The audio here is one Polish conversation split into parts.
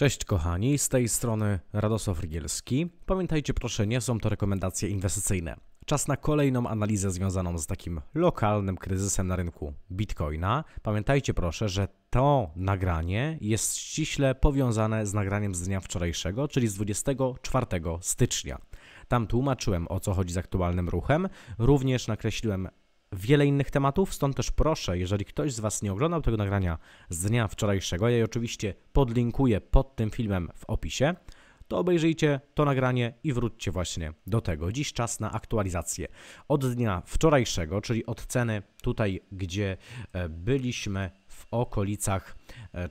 Cześć kochani, z tej strony Radosław Rygielski. Pamiętajcie proszę, nie są to rekomendacje inwestycyjne. Czas na kolejną analizę związaną z takim lokalnym kryzysem na rynku Bitcoina. Pamiętajcie proszę, że to nagranie jest ściśle powiązane z nagraniem z dnia wczorajszego, czyli z 24 stycznia. Tam tłumaczyłem o co chodzi z aktualnym ruchem, również nakreśliłem wiele innych tematów, stąd też proszę, jeżeli ktoś z Was nie oglądał tego nagrania z dnia wczorajszego, ja je oczywiście podlinkuję pod tym filmem w opisie, to obejrzyjcie to nagranie i wróćcie właśnie do tego. Dziś czas na aktualizację. Od dnia wczorajszego, czyli od ceny tutaj, gdzie e, byliśmy w okolicach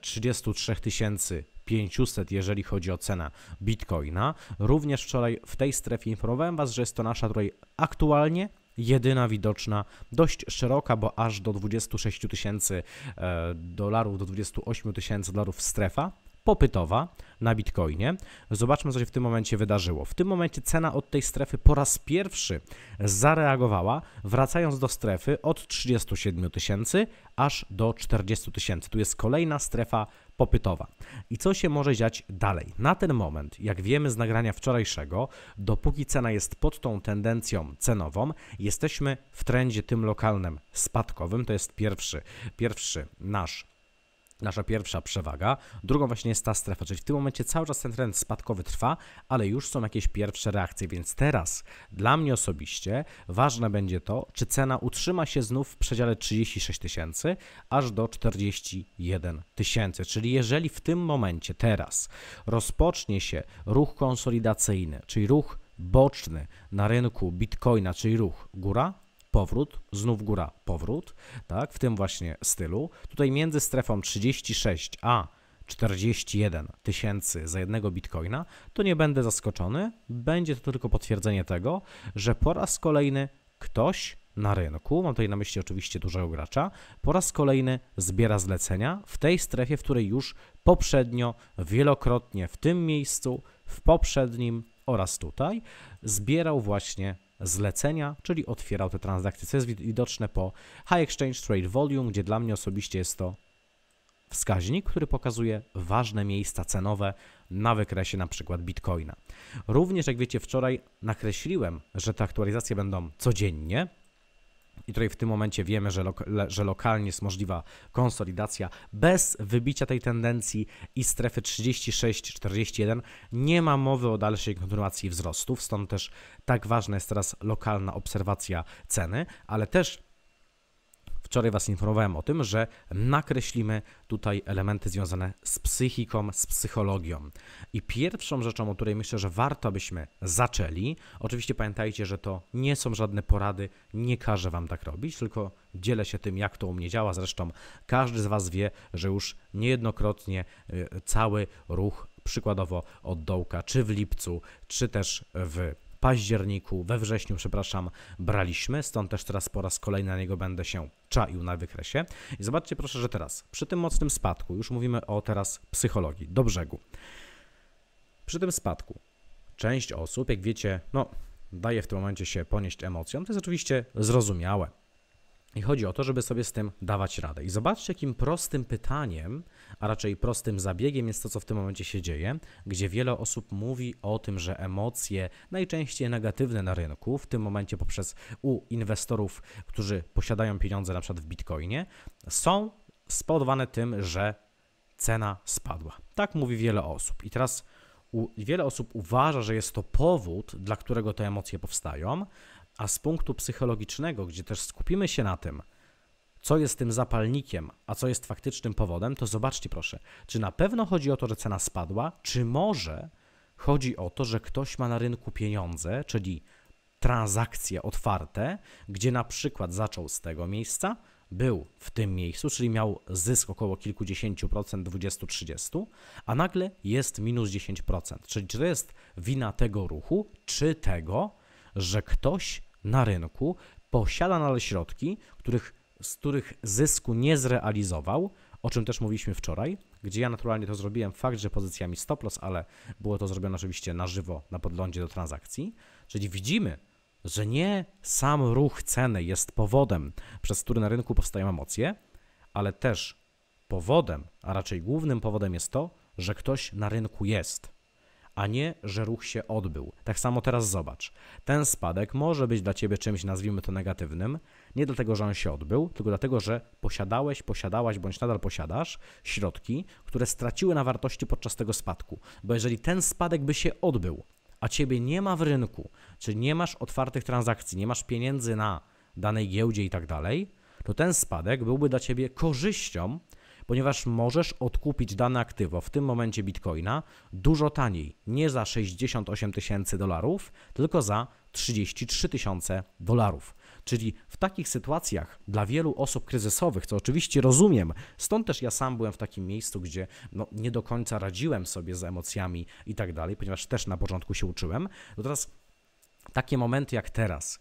33 e, tysięcy 500, jeżeli chodzi o cenę bitcoina. Również wczoraj w tej strefie informowałem Was, że jest to nasza tutaj aktualnie jedyna widoczna, dość szeroka, bo aż do 26 tysięcy e, dolarów, do 28 tysięcy dolarów strefa popytowa na Bitcoinie. Zobaczmy, co się w tym momencie wydarzyło. W tym momencie cena od tej strefy po raz pierwszy zareagowała, wracając do strefy od 37 tysięcy aż do 40 tysięcy. Tu jest kolejna strefa popytowa. I co się może dziać dalej? Na ten moment, jak wiemy z nagrania wczorajszego, dopóki cena jest pod tą tendencją cenową, jesteśmy w trendzie tym lokalnym spadkowym. To jest pierwszy, pierwszy nasz nasza pierwsza przewaga. Drugą właśnie jest ta strefa, czyli w tym momencie cały czas ten trend spadkowy trwa, ale już są jakieś pierwsze reakcje, więc teraz dla mnie osobiście ważne będzie to, czy cena utrzyma się znów w przedziale 36 tysięcy aż do 41 tysięcy, czyli jeżeli w tym momencie teraz rozpocznie się ruch konsolidacyjny, czyli ruch boczny na rynku bitcoina, czyli ruch góra, powrót, znów góra, powrót, tak, w tym właśnie stylu. Tutaj między strefą 36 a 41 tysięcy za jednego bitcoina, to nie będę zaskoczony. Będzie to tylko potwierdzenie tego, że po raz kolejny ktoś na rynku, mam tutaj na myśli oczywiście dużego gracza, po raz kolejny zbiera zlecenia w tej strefie, w której już poprzednio wielokrotnie w tym miejscu, w poprzednim oraz tutaj zbierał właśnie zlecenia, czyli otwierał te transakcje, co jest widoczne po High Exchange Trade Volume, gdzie dla mnie osobiście jest to wskaźnik, który pokazuje ważne miejsca cenowe na wykresie na przykład Bitcoina. Również jak wiecie wczoraj nakreśliłem, że te aktualizacje będą codziennie, i tutaj w tym momencie wiemy, że, że lokalnie jest możliwa konsolidacja, bez wybicia tej tendencji i strefy 36-41 nie ma mowy o dalszej kontynuacji wzrostów, stąd też tak ważna jest teraz lokalna obserwacja ceny, ale też Wczoraj Was informowałem o tym, że nakreślimy tutaj elementy związane z psychiką, z psychologią. I pierwszą rzeczą, o której myślę, że warto byśmy zaczęli, oczywiście pamiętajcie, że to nie są żadne porady, nie każę Wam tak robić, tylko dzielę się tym, jak to u mnie działa. Zresztą każdy z Was wie, że już niejednokrotnie y, cały ruch przykładowo od dołka, czy w lipcu, czy też w październiku, we wrześniu, przepraszam, braliśmy, stąd też teraz po raz kolejny na niego będę się czaił na wykresie. I zobaczcie proszę, że teraz przy tym mocnym spadku, już mówimy o teraz psychologii, do brzegu. Przy tym spadku część osób, jak wiecie, no daje w tym momencie się ponieść emocjom, to jest oczywiście zrozumiałe. I chodzi o to, żeby sobie z tym dawać radę. I zobaczcie, jakim prostym pytaniem, a raczej prostym zabiegiem jest to, co w tym momencie się dzieje, gdzie wiele osób mówi o tym, że emocje, najczęściej negatywne na rynku, w tym momencie poprzez u inwestorów, którzy posiadają pieniądze na przykład w bitcoinie, są spowodowane tym, że cena spadła. Tak mówi wiele osób. I teraz u, wiele osób uważa, że jest to powód, dla którego te emocje powstają, a z punktu psychologicznego, gdzie też skupimy się na tym, co jest tym zapalnikiem, a co jest faktycznym powodem, to zobaczcie proszę, czy na pewno chodzi o to, że cena spadła, czy może chodzi o to, że ktoś ma na rynku pieniądze, czyli transakcje otwarte, gdzie na przykład zaczął z tego miejsca, był w tym miejscu, czyli miał zysk około kilkudziesięciu procent, 20-30, a nagle jest minus 10%. Czyli czy to jest wina tego ruchu, czy tego, że ktoś na rynku, posiada nadal środki, których, z których zysku nie zrealizował, o czym też mówiliśmy wczoraj, gdzie ja naturalnie to zrobiłem fakt, że pozycjami stop loss, ale było to zrobione oczywiście na żywo, na podlądzie do transakcji. Czyli widzimy, że nie sam ruch ceny jest powodem, przez który na rynku powstają emocje, ale też powodem, a raczej głównym powodem jest to, że ktoś na rynku jest a nie, że ruch się odbył. Tak samo teraz zobacz. Ten spadek może być dla ciebie czymś, nazwijmy to negatywnym, nie dlatego, że on się odbył, tylko dlatego, że posiadałeś, posiadałaś bądź nadal posiadasz środki, które straciły na wartości podczas tego spadku. Bo jeżeli ten spadek by się odbył, a ciebie nie ma w rynku, czy nie masz otwartych transakcji, nie masz pieniędzy na danej giełdzie i tak dalej, to ten spadek byłby dla ciebie korzyścią, ponieważ możesz odkupić dane aktywo, w tym momencie bitcoina, dużo taniej, nie za 68 tysięcy dolarów, tylko za 33 tysiące dolarów. Czyli w takich sytuacjach dla wielu osób kryzysowych, co oczywiście rozumiem, stąd też ja sam byłem w takim miejscu, gdzie no, nie do końca radziłem sobie z emocjami i tak dalej, ponieważ też na początku się uczyłem. No teraz takie momenty jak teraz,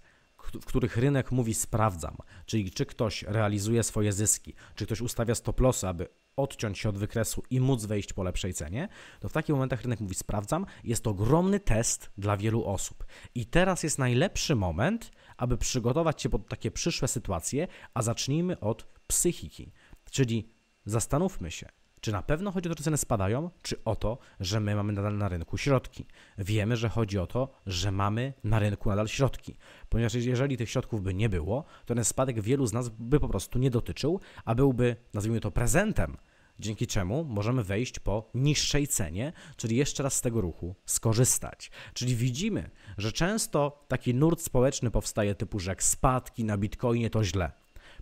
w których rynek mówi sprawdzam, czyli czy ktoś realizuje swoje zyski, czy ktoś ustawia stop lossy, aby odciąć się od wykresu i móc wejść po lepszej cenie, to w takich momentach rynek mówi sprawdzam. Jest to ogromny test dla wielu osób. I teraz jest najlepszy moment, aby przygotować się pod takie przyszłe sytuacje, a zacznijmy od psychiki. Czyli zastanówmy się, czy na pewno chodzi o to, że ceny spadają, czy o to, że my mamy nadal na rynku środki? Wiemy, że chodzi o to, że mamy na rynku nadal środki, ponieważ jeżeli tych środków by nie było, to ten spadek wielu z nas by po prostu nie dotyczył, a byłby, nazwijmy to, prezentem, dzięki czemu możemy wejść po niższej cenie, czyli jeszcze raz z tego ruchu skorzystać. Czyli widzimy, że często taki nurt społeczny powstaje typu, że jak spadki na bitcoinie to źle.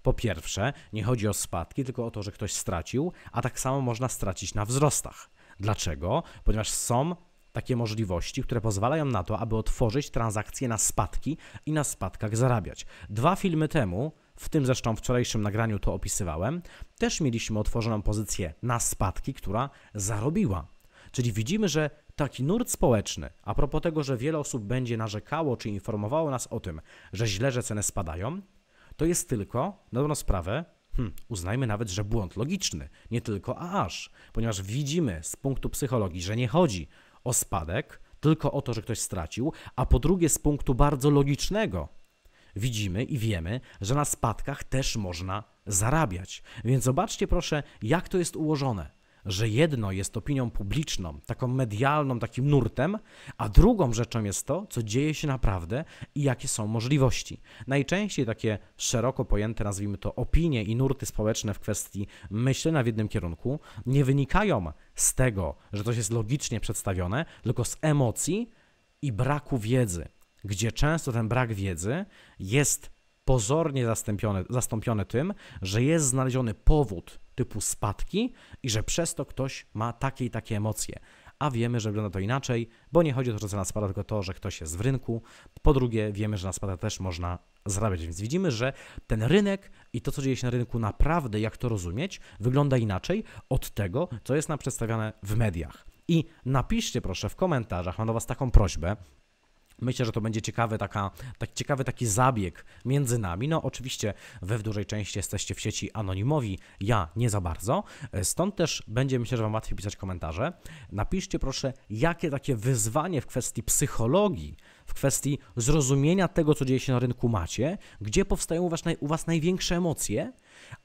Po pierwsze, nie chodzi o spadki, tylko o to, że ktoś stracił, a tak samo można stracić na wzrostach. Dlaczego? Ponieważ są takie możliwości, które pozwalają na to, aby otworzyć transakcje na spadki i na spadkach zarabiać. Dwa filmy temu, w tym zresztą wczorajszym nagraniu to opisywałem, też mieliśmy otworzoną pozycję na spadki, która zarobiła. Czyli widzimy, że taki nurt społeczny, a propos tego, że wiele osób będzie narzekało czy informowało nas o tym, że źle, że ceny spadają, to jest tylko, na dobrą sprawę, hmm, uznajmy nawet, że błąd logiczny, nie tylko a aż, ponieważ widzimy z punktu psychologii, że nie chodzi o spadek, tylko o to, że ktoś stracił, a po drugie z punktu bardzo logicznego, widzimy i wiemy, że na spadkach też można zarabiać. Więc zobaczcie proszę, jak to jest ułożone że jedno jest opinią publiczną, taką medialną, takim nurtem, a drugą rzeczą jest to, co dzieje się naprawdę i jakie są możliwości. Najczęściej takie szeroko pojęte, nazwijmy to, opinie i nurty społeczne w kwestii myślenia w jednym kierunku nie wynikają z tego, że coś jest logicznie przedstawione, tylko z emocji i braku wiedzy, gdzie często ten brak wiedzy jest pozornie zastąpiony, zastąpiony tym, że jest znaleziony powód typu spadki i że przez to ktoś ma takie i takie emocje. A wiemy, że wygląda to inaczej, bo nie chodzi o to, że cena spada, tylko to, że ktoś jest w rynku. Po drugie, wiemy, że na spada też można zarabiać, więc widzimy, że ten rynek i to, co dzieje się na rynku, naprawdę, jak to rozumieć, wygląda inaczej od tego, co jest nam przedstawiane w mediach. I napiszcie proszę w komentarzach, mam do Was taką prośbę, Myślę, że to będzie ciekawy, taka, tak, ciekawy taki zabieg między nami. No, oczywiście, we w dużej części jesteście w sieci anonimowi, ja nie za bardzo. Stąd też będzie, myślę, że Wam łatwiej pisać komentarze. Napiszcie, proszę, jakie takie wyzwanie w kwestii psychologii, w kwestii zrozumienia tego, co dzieje się na rynku, macie, gdzie powstają u Was, naj, u was największe emocje,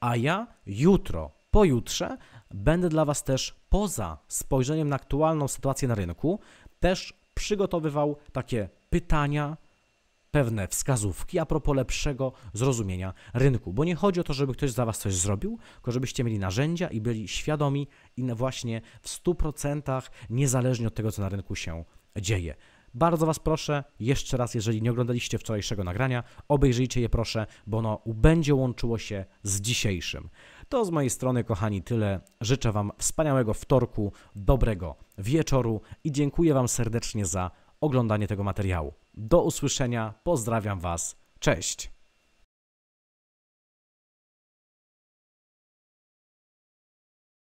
a ja jutro, pojutrze będę dla Was też poza spojrzeniem na aktualną sytuację na rynku, też przygotowywał takie pytania, pewne wskazówki a propos lepszego zrozumienia rynku. Bo nie chodzi o to, żeby ktoś za was coś zrobił, tylko żebyście mieli narzędzia i byli świadomi i właśnie w 100% niezależnie od tego, co na rynku się dzieje. Bardzo Was proszę, jeszcze raz, jeżeli nie oglądaliście wczorajszego nagrania, obejrzyjcie je proszę, bo ono będzie łączyło się z dzisiejszym. To z mojej strony, kochani, tyle. Życzę Wam wspaniałego wtorku, dobrego wieczoru i dziękuję Wam serdecznie za oglądanie tego materiału. Do usłyszenia, pozdrawiam Was, cześć!